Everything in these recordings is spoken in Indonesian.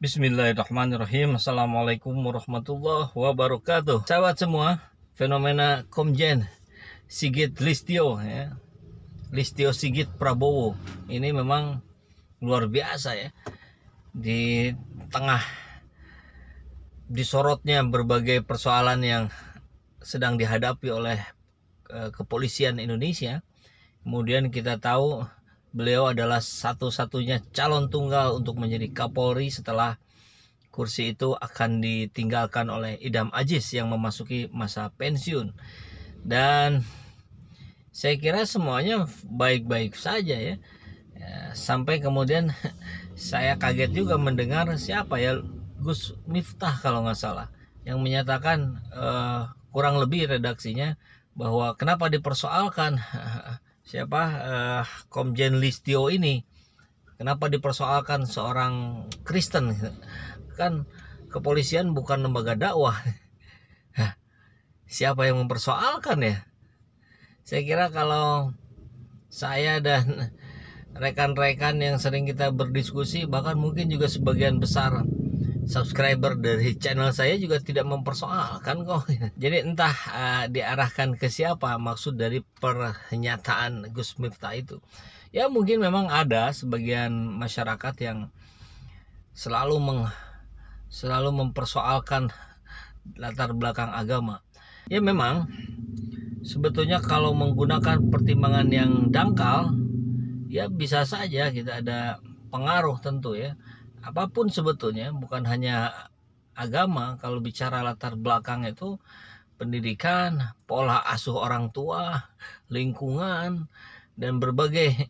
Bismillahirrahmanirrahim. Assalamualaikum warahmatullahi wabarakatuh. Sahabat semua, fenomena Komjen Sigit Listio ya. Listio Sigit Prabowo. Ini memang luar biasa ya. Di tengah disorotnya berbagai persoalan yang sedang dihadapi oleh eh, kepolisian Indonesia. Kemudian kita tahu Beliau adalah satu-satunya calon tunggal untuk menjadi Kapolri setelah kursi itu akan ditinggalkan oleh Idam Ajis yang memasuki masa pensiun. Dan saya kira semuanya baik-baik saja ya. ya sampai kemudian saya kaget juga mendengar siapa ya Gus Miftah kalau nggak salah yang menyatakan uh, kurang lebih redaksinya bahwa kenapa dipersoalkan siapa uh, Komjen Listio ini kenapa dipersoalkan seorang Kristen kan kepolisian bukan lembaga dakwah siapa yang mempersoalkan ya saya kira kalau saya dan rekan-rekan yang sering kita berdiskusi bahkan mungkin juga sebagian besar subscriber dari channel saya juga tidak mempersoalkan kok. Jadi entah uh, diarahkan ke siapa maksud dari pernyataan Gus Miftah itu. Ya mungkin memang ada sebagian masyarakat yang selalu meng selalu mempersoalkan latar belakang agama. Ya memang sebetulnya kalau menggunakan pertimbangan yang dangkal ya bisa saja kita ada pengaruh tentu ya apapun sebetulnya bukan hanya agama kalau bicara latar belakang itu pendidikan, pola asuh orang tua, lingkungan dan berbagai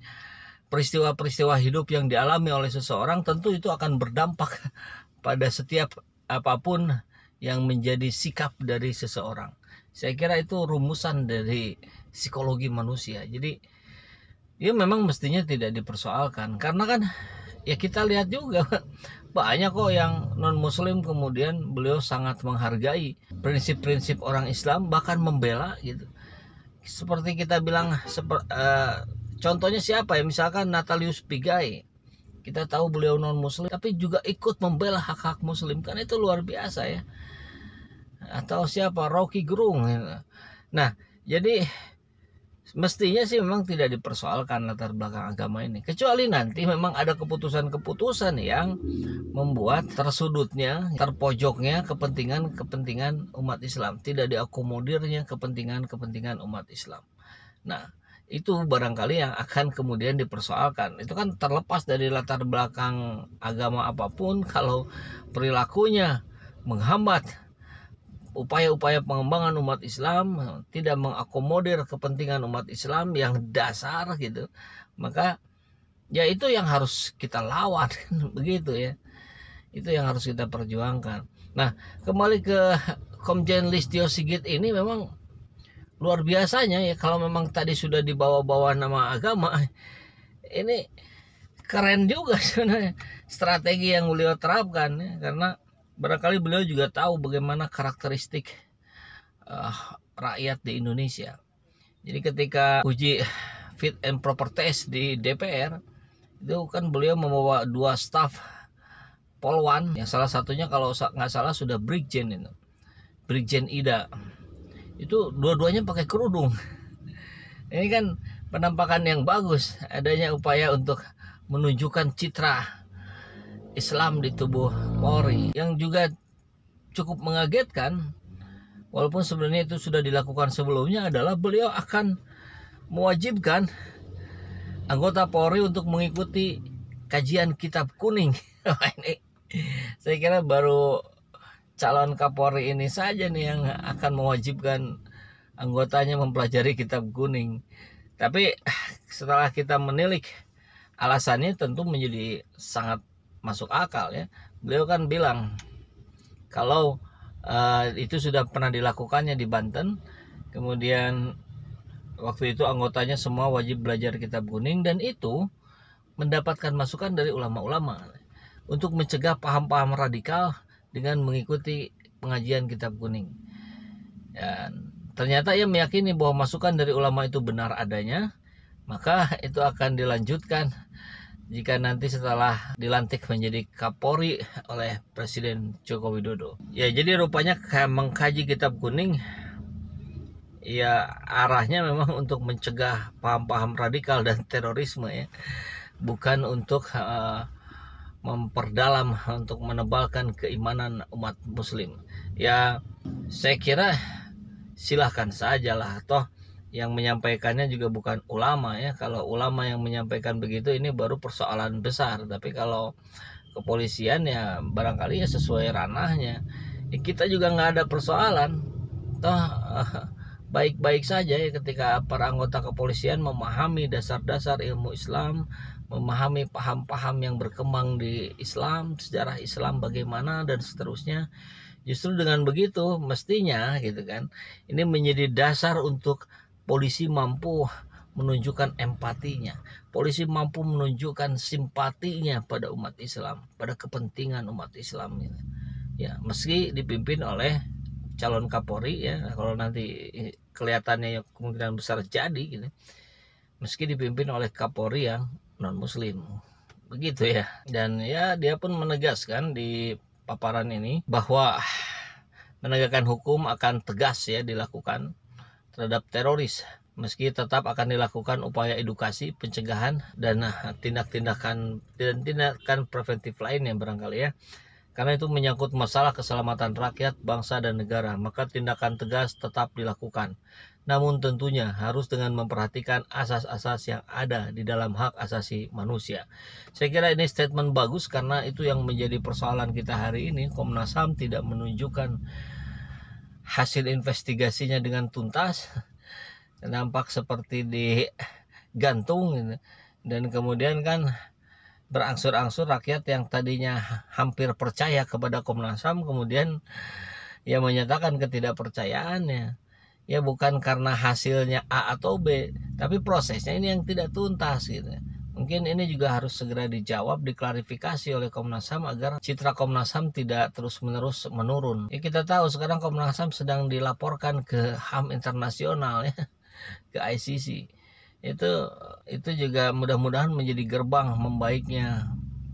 peristiwa-peristiwa hidup yang dialami oleh seseorang tentu itu akan berdampak pada setiap apapun yang menjadi sikap dari seseorang. Saya kira itu rumusan dari psikologi manusia. Jadi ya memang mestinya tidak dipersoalkan karena kan ya kita lihat juga banyak kok yang non muslim kemudian beliau sangat menghargai prinsip-prinsip orang Islam bahkan membela gitu seperti kita bilang seper, uh, contohnya siapa ya misalkan Natalius Pigai kita tahu beliau non muslim tapi juga ikut membela hak-hak muslim kan itu luar biasa ya atau siapa Rocky Gerung gitu. nah jadi mestinya sih memang tidak dipersoalkan latar belakang agama ini kecuali nanti memang ada keputusan-keputusan yang membuat tersudutnya terpojoknya kepentingan-kepentingan umat Islam tidak diakomodirnya kepentingan-kepentingan umat Islam nah itu barangkali yang akan kemudian dipersoalkan itu kan terlepas dari latar belakang agama apapun kalau perilakunya menghambat upaya-upaya pengembangan umat Islam tidak mengakomodir kepentingan umat Islam yang dasar gitu maka ya itu yang harus kita lawan begitu ya itu yang harus kita perjuangkan nah kembali ke Komjen Listio Sigit ini memang luar biasanya ya kalau memang tadi sudah dibawa-bawa nama agama ini keren juga sebenarnya strategi yang beliau terapkan ya, karena barangkali beliau juga tahu bagaimana karakteristik uh, rakyat di Indonesia. Jadi ketika uji fit and proper test di DPR itu kan beliau membawa dua staff Polwan yang salah satunya kalau nggak salah sudah Brigjen itu. Brigjen Ida. Itu dua-duanya pakai kerudung. Ini kan penampakan yang bagus adanya upaya untuk menunjukkan citra Islam di tubuh Polri yang juga cukup mengagetkan walaupun sebenarnya itu sudah dilakukan sebelumnya adalah beliau akan mewajibkan anggota Polri untuk mengikuti kajian kitab kuning ini saya kira baru calon Kapolri ini saja nih yang akan mewajibkan anggotanya mempelajari kitab kuning tapi setelah kita menilik alasannya tentu menjadi sangat masuk akal ya beliau kan bilang kalau uh, itu sudah pernah dilakukannya di Banten kemudian waktu itu anggotanya semua wajib belajar kitab kuning dan itu mendapatkan masukan dari ulama-ulama untuk mencegah paham-paham radikal dengan mengikuti pengajian kitab kuning dan ternyata ia meyakini bahwa masukan dari ulama itu benar adanya maka itu akan dilanjutkan jika nanti setelah dilantik menjadi Kapolri oleh Presiden Joko Widodo. Ya jadi rupanya mengkaji kitab kuning ya arahnya memang untuk mencegah paham-paham radikal dan terorisme ya. Bukan untuk uh, memperdalam untuk menebalkan keimanan umat muslim. Ya saya kira silahkan sajalah toh yang menyampaikannya juga bukan ulama ya kalau ulama yang menyampaikan begitu ini baru persoalan besar tapi kalau kepolisian ya barangkali ya sesuai ranahnya ya, kita juga nggak ada persoalan toh baik-baik saja ya ketika para anggota kepolisian memahami dasar-dasar ilmu Islam memahami paham-paham yang berkembang di Islam sejarah Islam bagaimana dan seterusnya justru dengan begitu mestinya gitu kan ini menjadi dasar untuk polisi mampu menunjukkan empatinya. Polisi mampu menunjukkan simpatinya pada umat Islam, pada kepentingan umat Islam. Ya, meski dipimpin oleh calon Kapolri ya, kalau nanti kelihatannya ya kemungkinan besar jadi gitu. Meski dipimpin oleh Kapolri yang non muslim. Begitu ya. Dan ya dia pun menegaskan di paparan ini bahwa menegakkan hukum akan tegas ya dilakukan terhadap teroris meski tetap akan dilakukan upaya edukasi, pencegahan dan eh, tindak-tindakan dan tindakan preventif lain yang barangkali ya. Karena itu menyangkut masalah keselamatan rakyat, bangsa dan negara, maka tindakan tegas tetap dilakukan. Namun tentunya harus dengan memperhatikan asas-asas yang ada di dalam hak asasi manusia. Saya kira ini statement bagus karena itu yang menjadi persoalan kita hari ini. Komnas HAM tidak menunjukkan hasil investigasinya dengan tuntas nampak seperti digantung gitu. dan kemudian kan berangsur-angsur rakyat yang tadinya hampir percaya kepada Komnas HAM kemudian ya menyatakan ketidakpercayaannya ya bukan karena hasilnya A atau B tapi prosesnya ini yang tidak tuntas gitu Mungkin ini juga harus segera dijawab, diklarifikasi oleh Komnas HAM agar citra Komnas HAM tidak terus-menerus menurun. Ya kita tahu sekarang Komnas HAM sedang dilaporkan ke HAM internasional ya, ke ICC. Itu itu juga mudah-mudahan menjadi gerbang membaiknya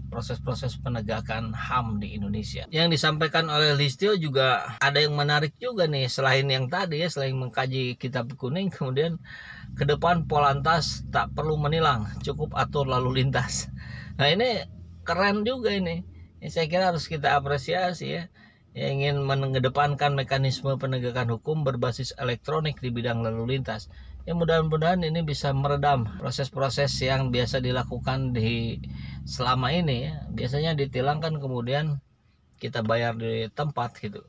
proses-proses penegakan HAM di Indonesia. Yang disampaikan oleh Listio juga ada yang menarik juga nih selain yang tadi ya selain mengkaji kitab kuning kemudian ke depan polantas tak perlu menilang cukup atur lalu lintas. Nah ini keren juga ini. ini saya kira harus kita apresiasi ya yang ingin mengedepankan mekanisme penegakan hukum berbasis elektronik di bidang lalu lintas ya mudah-mudahan ini bisa meredam proses-proses yang biasa dilakukan di selama ini ya. biasanya ditilang kan kemudian kita bayar di tempat gitu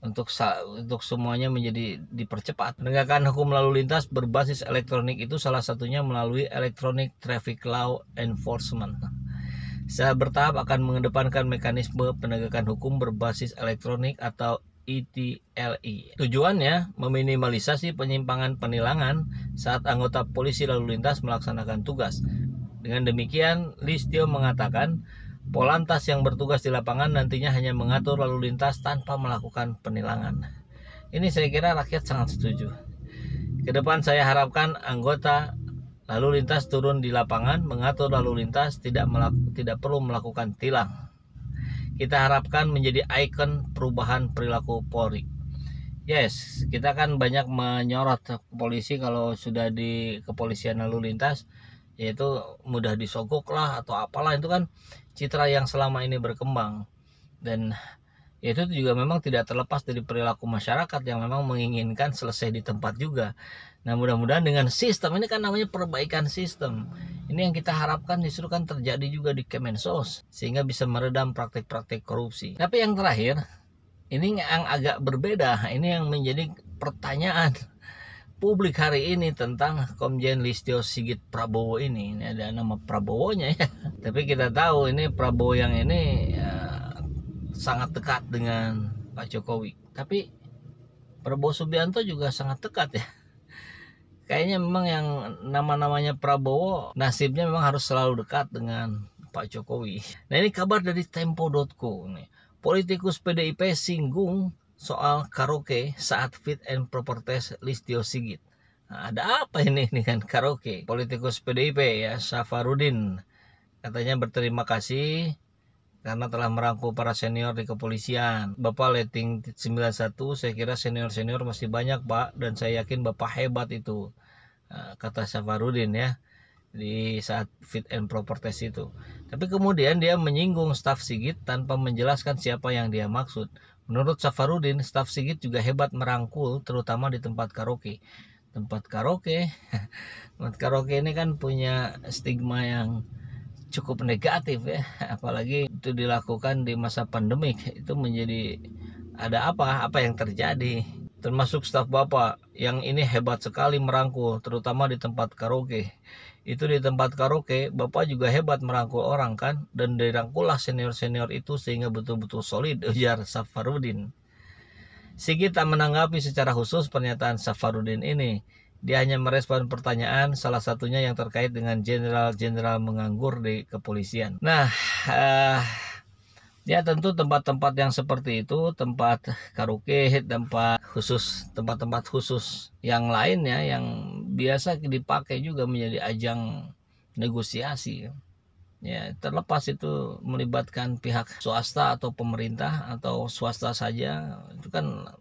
untuk untuk semuanya menjadi dipercepat. Penegakan hukum lalu lintas berbasis elektronik itu salah satunya melalui Electronic Traffic Law Enforcement. Secara bertahap akan mengedepankan mekanisme penegakan hukum berbasis elektronik atau ITLI. Tujuannya meminimalisasi penyimpangan penilangan saat anggota polisi lalu lintas melaksanakan tugas. Dengan demikian, Listio mengatakan Polantas yang bertugas di lapangan nantinya hanya mengatur lalu lintas tanpa melakukan penilangan. Ini saya kira rakyat sangat setuju. Kedepan saya harapkan anggota lalu lintas turun di lapangan mengatur lalu lintas tidak melaku, tidak perlu melakukan tilang kita harapkan menjadi ikon perubahan perilaku Polri. Yes, kita kan banyak menyorot polisi kalau sudah di kepolisian lalu lintas yaitu mudah disogok lah atau apalah itu kan citra yang selama ini berkembang dan ya itu juga memang tidak terlepas dari perilaku masyarakat yang memang menginginkan selesai di tempat juga. Nah mudah-mudahan dengan sistem ini kan namanya perbaikan sistem. Ini yang kita harapkan justru kan terjadi juga di Kemensos sehingga bisa meredam praktik-praktik korupsi. Tapi yang terakhir ini yang agak berbeda, ini yang menjadi pertanyaan publik hari ini tentang Komjen Listio Sigit Prabowo ini. Ini ada nama Prabowonya ya. Tapi kita tahu ini Prabowo yang ini ya, sangat dekat dengan Pak Jokowi tapi Prabowo Subianto juga sangat dekat ya kayaknya memang yang nama-namanya Prabowo nasibnya memang harus selalu dekat dengan Pak Jokowi nah ini kabar dari Tempo.co nih politikus PDIP singgung soal karaoke saat fit and proper test Listio Sigit Nah, ada apa ini dengan karaoke? Politikus PDIP ya, Safarudin. Katanya berterima kasih karena telah merangkul para senior di kepolisian. Bapak Leting 91, saya kira senior-senior masih banyak Pak, dan saya yakin Bapak hebat itu, eh, kata Safarudin ya, di saat fit and proper test itu. Tapi kemudian dia menyinggung staf Sigit tanpa menjelaskan siapa yang dia maksud. Menurut Safarudin, staf Sigit juga hebat merangkul, terutama di tempat karaoke. Tempat karaoke, tempat karaoke ini kan punya stigma yang cukup negatif ya apalagi itu dilakukan di masa pandemik itu menjadi ada apa apa yang terjadi termasuk staf bapak yang ini hebat sekali merangkul terutama di tempat karaoke itu di tempat karaoke bapak juga hebat merangkul orang kan dan dirangkullah senior-senior itu sehingga betul-betul solid ujar Safarudin Sigit tak menanggapi secara khusus pernyataan Safarudin ini dia hanya merespon pertanyaan, salah satunya yang terkait dengan jenderal-jenderal menganggur di kepolisian. Nah, eh, Ya tentu tempat-tempat yang seperti itu, tempat karaoke, tempat khusus, tempat-tempat khusus yang lainnya yang biasa dipakai juga menjadi ajang negosiasi. Ya, terlepas itu melibatkan pihak swasta atau pemerintah atau swasta saja, itu kan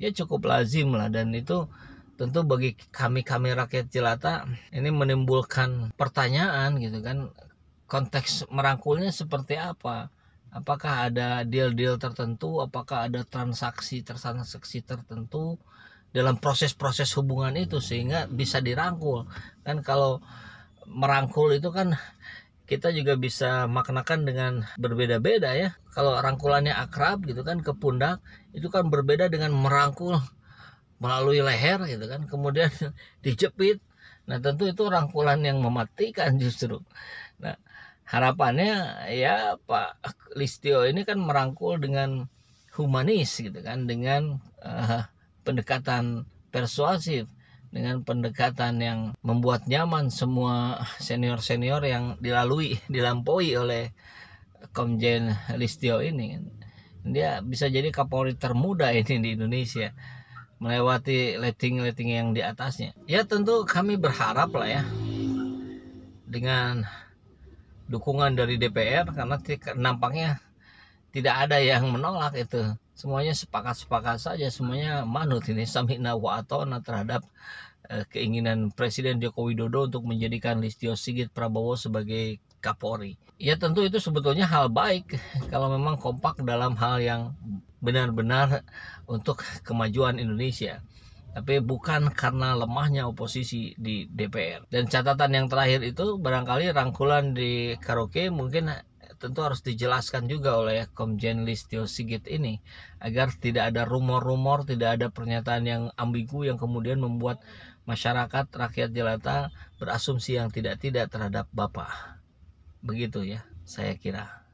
ya cukup lazim lah dan itu tentu bagi kami-kami rakyat jelata ini menimbulkan pertanyaan gitu kan konteks merangkulnya seperti apa apakah ada deal-deal tertentu apakah ada transaksi transaksi tertentu dalam proses-proses hubungan itu sehingga bisa dirangkul kan kalau merangkul itu kan kita juga bisa maknakan dengan berbeda-beda ya. Kalau rangkulannya akrab gitu kan ke pundak, itu kan berbeda dengan merangkul melalui leher gitu kan kemudian dijepit nah tentu itu rangkulan yang mematikan justru nah harapannya ya Pak Listio ini kan merangkul dengan humanis gitu kan dengan uh, pendekatan persuasif dengan pendekatan yang membuat nyaman semua senior-senior yang dilalui dilampaui oleh Komjen Listio ini dia bisa jadi Kapolri termuda ini di Indonesia melewati lighting leting yang di atasnya. Ya tentu kami berharap lah ya dengan dukungan dari DPR karena nampaknya tidak ada yang menolak itu. Semuanya sepakat-sepakat saja, semuanya manut ini samina wa atona terhadap eh, keinginan Presiden Joko Widodo untuk menjadikan Listio Sigit Prabowo sebagai Kapolri. Ya tentu itu sebetulnya hal baik kalau memang kompak dalam hal yang benar-benar untuk kemajuan Indonesia. Tapi bukan karena lemahnya oposisi di DPR. Dan catatan yang terakhir itu barangkali rangkulan di karaoke mungkin tentu harus dijelaskan juga oleh Komjen Listio Sigit ini agar tidak ada rumor-rumor, tidak ada pernyataan yang ambigu yang kemudian membuat masyarakat rakyat jelata berasumsi yang tidak-tidak terhadap Bapak. Begitu ya, saya kira.